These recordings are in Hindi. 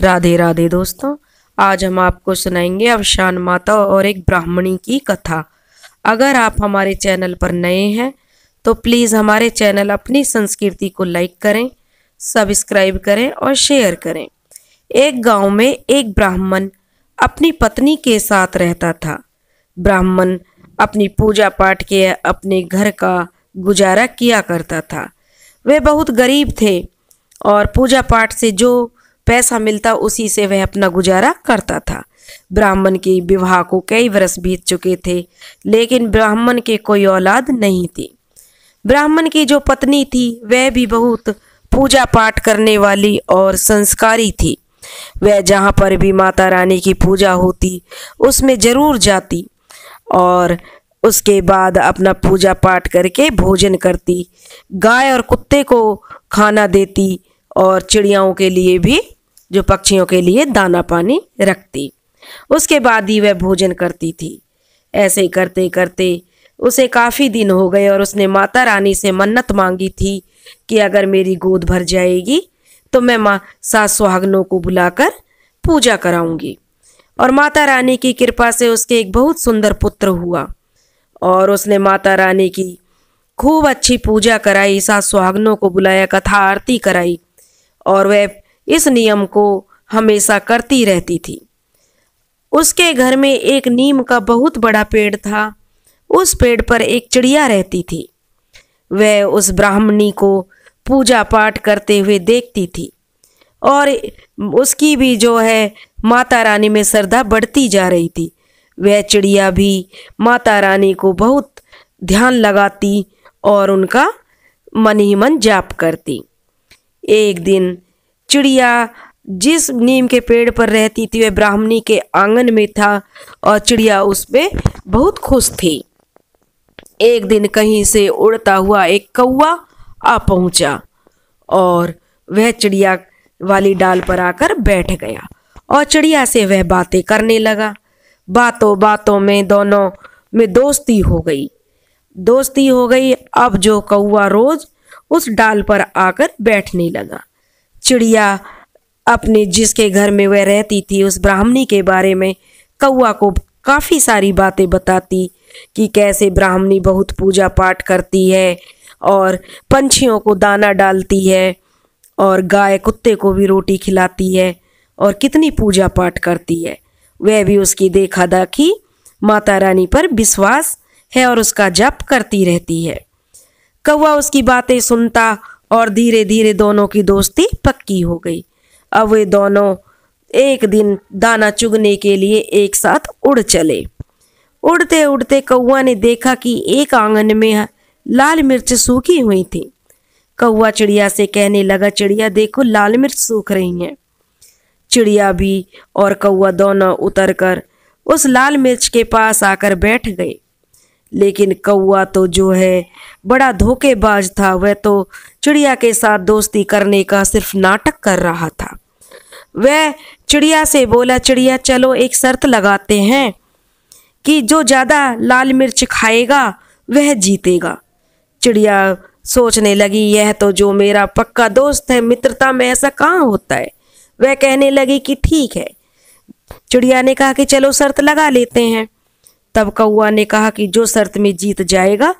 राधे राधे दोस्तों आज हम आपको सुनाएंगे अवशान माता और एक ब्राह्मणी की कथा अगर आप हमारे चैनल पर नए हैं तो प्लीज़ हमारे चैनल अपनी संस्कृति को लाइक करें सब्सक्राइब करें और शेयर करें एक गांव में एक ब्राह्मण अपनी पत्नी के साथ रहता था ब्राह्मण अपनी पूजा पाठ के अपने घर का गुजारा किया करता था वे बहुत गरीब थे और पूजा पाठ से जो पैसा मिलता उसी से वह अपना गुजारा करता था ब्राह्मण के विवाह को कई वर्ष बीत चुके थे लेकिन ब्राह्मण के कोई औलाद नहीं थी ब्राह्मण की जो पत्नी थी वह भी बहुत पूजा पाठ करने वाली और संस्कारी थी वह जहाँ पर भी माता रानी की पूजा होती उसमें जरूर जाती और उसके बाद अपना पूजा पाठ करके भोजन करती गाय और कुत्ते को खाना देती और चिड़ियाओं के लिए भी जो पक्षियों के लिए दाना पानी रखती उसके बाद ही वह भोजन करती थी ऐसे करते करते उसे काफ़ी दिन हो गए और उसने माता रानी से मन्नत मांगी थी कि अगर मेरी गोद भर जाएगी तो मैं माँ सास सुहागनों को बुलाकर पूजा कराऊंगी और माता रानी की कृपा से उसके एक बहुत सुंदर पुत्र हुआ और उसने माता रानी की खूब अच्छी पूजा कराई सास सुहागनों को बुलाया कथा आरती कराई और वह इस नियम को हमेशा करती रहती थी उसके घर में एक नीम का बहुत बड़ा पेड़ था उस पेड़ पर एक चिड़िया रहती थी वह उस ब्राह्मणी को पूजा पाठ करते हुए देखती थी और उसकी भी जो है माता रानी में श्रद्धा बढ़ती जा रही थी वह चिड़िया भी माता रानी को बहुत ध्यान लगाती और उनका मन ही मन जाप करती एक दिन चिड़िया जिस नीम के पेड़ पर रहती थी वह ब्राह्मणी के आंगन में था और चिड़िया उसमें बहुत खुश थी एक दिन कहीं से उड़ता हुआ एक कौआ आ पहुंचा और वह चिड़िया वाली डाल पर आकर बैठ गया और चिड़िया से वह बातें करने लगा बातों बातों में दोनों में दोस्ती हो गई दोस्ती हो गई अब जो कौआ रोज उस डाल पर आकर बैठने लगा चिड़िया अपने जिसके घर में वह रहती थी उस ब्राह्मणी के बारे में कौआ को काफ़ी सारी बातें बताती कि कैसे ब्राह्मणी बहुत पूजा पाठ करती है और पंछियों को दाना डालती है और गाय कुत्ते को भी रोटी खिलाती है और कितनी पूजा पाठ करती है वह भी उसकी देखा दाखी माता रानी पर विश्वास है और उसका जप करती रहती है कौआ उसकी बातें सुनता और धीरे धीरे दोनों की दोस्ती पक्की हो गई अब वे दोनों एक दिन दाना चुगने के लिए एक साथ उड़ चले उड़ते उड़ते कौआ ने देखा कि एक आंगन में लाल मिर्च सूखी हुई थी कौआ चिड़िया से कहने लगा चिड़िया देखो लाल मिर्च सूख रही हैं चिड़िया भी और कौआ दोनों उतरकर उस लाल मिर्च के पास आकर बैठ गए लेकिन कौआ तो जो है बड़ा धोखेबाज था वह तो चिड़िया के साथ दोस्ती करने का सिर्फ नाटक कर रहा था वह चिड़िया से बोला चिड़िया चलो एक शर्त लगाते हैं कि जो ज़्यादा लाल मिर्च खाएगा वह जीतेगा चिड़िया सोचने लगी यह तो जो मेरा पक्का दोस्त है मित्रता में ऐसा कहाँ होता है वह कहने लगी कि ठीक है चिड़िया ने कहा कि चलो शर्त लगा लेते हैं तब कौआ ने कहा कि जो शर्त में जीत जाएगा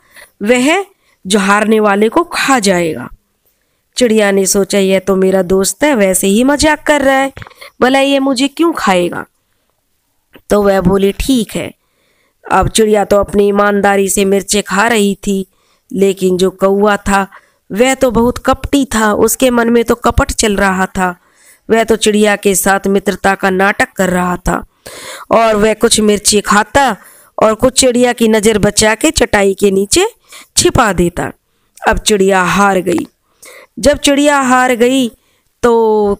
वह जो हारने वाले को खा जाएगा चिड़िया ने सोचा यह तो मेरा दोस्त है वैसे ही मजाक कर रहा है भला ये मुझे क्यों खाएगा तो वह बोली ठीक है अब चिड़िया तो अपनी ईमानदारी से मिर्चे खा रही थी लेकिन जो कौआ था वह तो बहुत कपटी था उसके मन में तो कपट चल रहा था वह तो चिड़िया के साथ मित्रता का नाटक कर रहा था और वह कुछ मिर्ची खाता और कुछ चिड़िया की नज़र बचा के चटाई के नीचे छिपा देता अब चिड़िया हार गई जब चिड़िया हार गई तो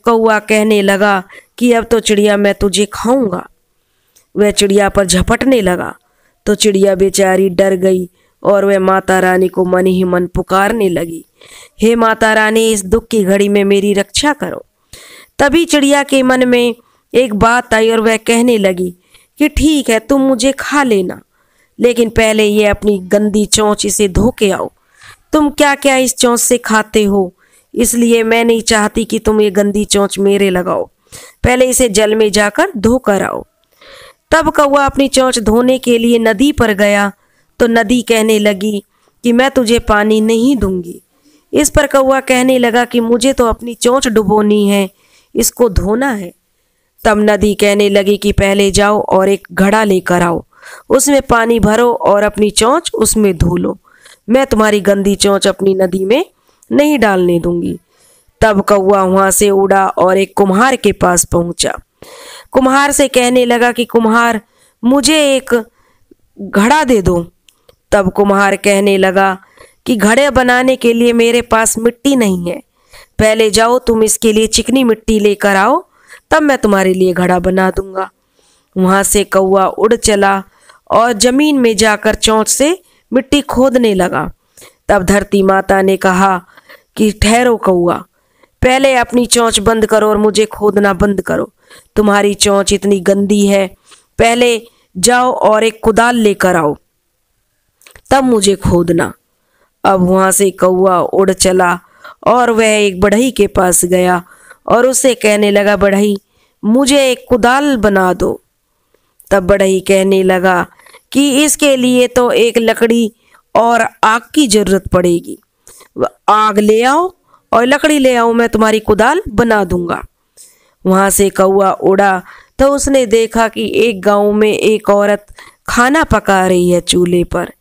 कौआ कहने लगा कि अब तो चिड़िया मैं तुझे खाऊंगा वह चिड़िया पर झपटने लगा तो चिड़िया बेचारी डर गई और वह माता रानी को मन ही मन पुकारने लगी हे माता रानी इस दुख की घड़ी में मेरी रक्षा करो तभी चिड़िया के मन में एक बात आई और वह कहने लगी कि ठीक है तुम मुझे खा लेना लेकिन पहले ये अपनी गंदी चोंच इसे धो के आओ तुम क्या क्या इस चोंच से खाते हो इसलिए मैं नहीं चाहती कि तुम ये गंदी चोंच मेरे लगाओ पहले इसे जल में जाकर धो कर आओ तब कौआ अपनी चोंच धोने के लिए नदी पर गया तो नदी कहने लगी कि मैं तुझे पानी नहीं दूंगी इस पर कौआ कहने लगा कि मुझे तो अपनी चोंच डुबोनी है इसको धोना है तब नदी कहने लगी कि पहले जाओ और एक घड़ा लेकर आओ उसमें पानी भरो और अपनी चोंच उसमें धो लो मैं तुम्हारी गंदी चोंच अपनी नदी में नहीं डालने दूंगी तब कौआ वहां से उड़ा और एक कुम्हार के पास पहुंचा कुम्हार से कहने लगा कि कुम्हार मुझे एक घड़ा दे दो तब कुम्हार कहने लगा कि घड़े बनाने के लिए मेरे पास मिट्टी नहीं है पहले जाओ तुम इसके लिए चिकनी मिट्टी लेकर आओ तब मैं तुम्हारे लिए घड़ा बना दूंगा वहां से कौआ उड़ चला और जमीन में जाकर चौंच से मिट्टी खोदने लगा तब धरती माता ने कहा कि ठहरो कौआ पहले अपनी चौंच बंद करो और मुझे खोदना बंद करो तुम्हारी चौंच इतनी गंदी है पहले जाओ और एक कुदाल लेकर आओ तब मुझे खोदना अब वहां से कौआ उड़ चला और वह एक बढ़ई के पास गया और उसे कहने लगा बढ़ई मुझे एक कुदाल बना दो तब बढ़ई कहने लगा कि इसके लिए तो एक लकड़ी और आग की ज़रूरत पड़ेगी आग ले आओ और लकड़ी ले आओ मैं तुम्हारी कुदाल बना दूंगा वहाँ से कौआ उड़ा तो उसने देखा कि एक गांव में एक औरत खाना पका रही है चूल्हे पर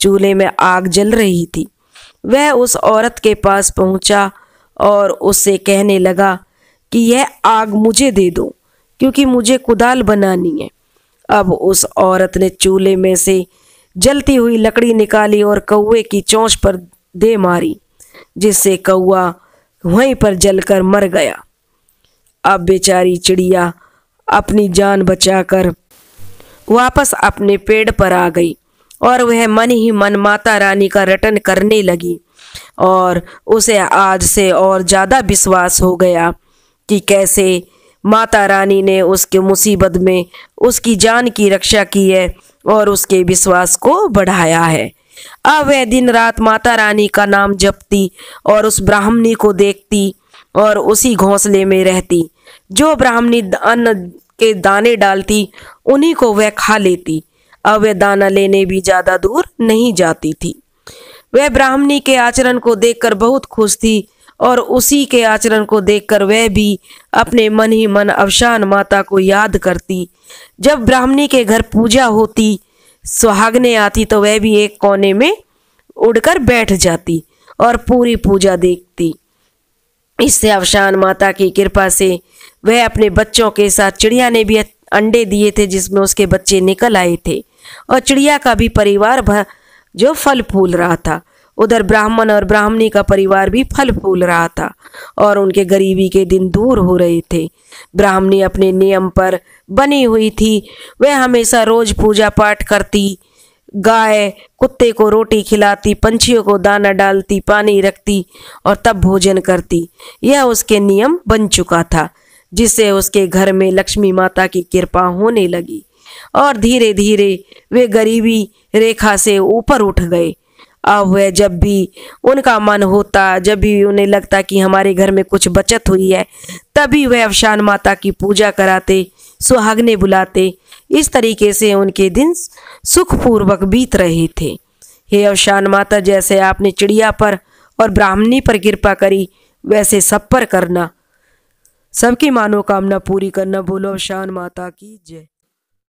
चूल्हे में आग जल रही थी वह उस औरत के पास पहुंचा और उससे कहने लगा कि यह आग मुझे दे दो क्योंकि मुझे कुदाल बनानी है अब उस औरत ने चूल्हे में से जलती हुई लकड़ी निकाली और कौए की चोंच पर दे मारी जिससे कौआ वहीं पर जलकर मर गया अब बेचारी चिड़िया अपनी जान बचाकर वापस अपने पेड़ पर आ गई और वह मन ही मन माता रानी का रटन करने लगी और उसे आज से और ज़्यादा विश्वास हो गया कि कैसे माता रानी ने उसके मुसीबत में उसकी जान की रक्षा की है और उसके विश्वास को बढ़ाया है अब वह दिन रात माता रानी का नाम जपती और उस ब्राह्मणी को देखती और उसी घोंसले में रहती जो ब्राह्मणी अन्न के दाने डालती उन्हीं को वह खा लेती अब वह दाना लेने भी ज़्यादा दूर नहीं जाती थी वह ब्राह्मणी के आचरण को देखकर बहुत खुश थी और उसी के आचरण को देखकर वह भी अपने मन ही मन अवशान माता को याद करती जब ब्राह्मणी के घर पूजा होती सुहागने आती तो वह भी एक कोने में उड़कर बैठ जाती और पूरी पूजा देखती इससे अवशान माता की कृपा से वह अपने बच्चों के साथ चिड़िया ने भी अंडे दिए थे जिसमें उसके बच्चे निकल आए थे और चिड़िया का भी परिवार भर जो फल फूल रहा था उधर ब्राह्मण और ब्राह्मणी का परिवार भी फल फूल रहा था और उनके गरीबी के दिन दूर हो रहे थे ब्राह्मणी अपने नियम पर बनी हुई थी वह हमेशा रोज पूजा पाठ करती गाय कुत्ते को रोटी खिलाती पंछियों को दाना डालती पानी रखती और तब भोजन करती यह उसके नियम बन चुका था जिससे उसके घर में लक्ष्मी माता की कृपा होने लगी और धीरे धीरे वे गरीबी रेखा से ऊपर उठ गए अब वह जब भी उनका मन होता जब भी उन्हें लगता कि हमारे घर में कुछ बचत हुई है तभी वह अवशान माता की पूजा कराते सुहागने बुलाते इस तरीके से उनके दिन सुखपूर्वक बीत रहे थे हे अवशान माता जैसे आपने चिड़िया पर और ब्राह्मणी पर कृपा करी वैसे सब पर करना सबकी मनोकामना पूरी करना बोलो अवशान माता की जय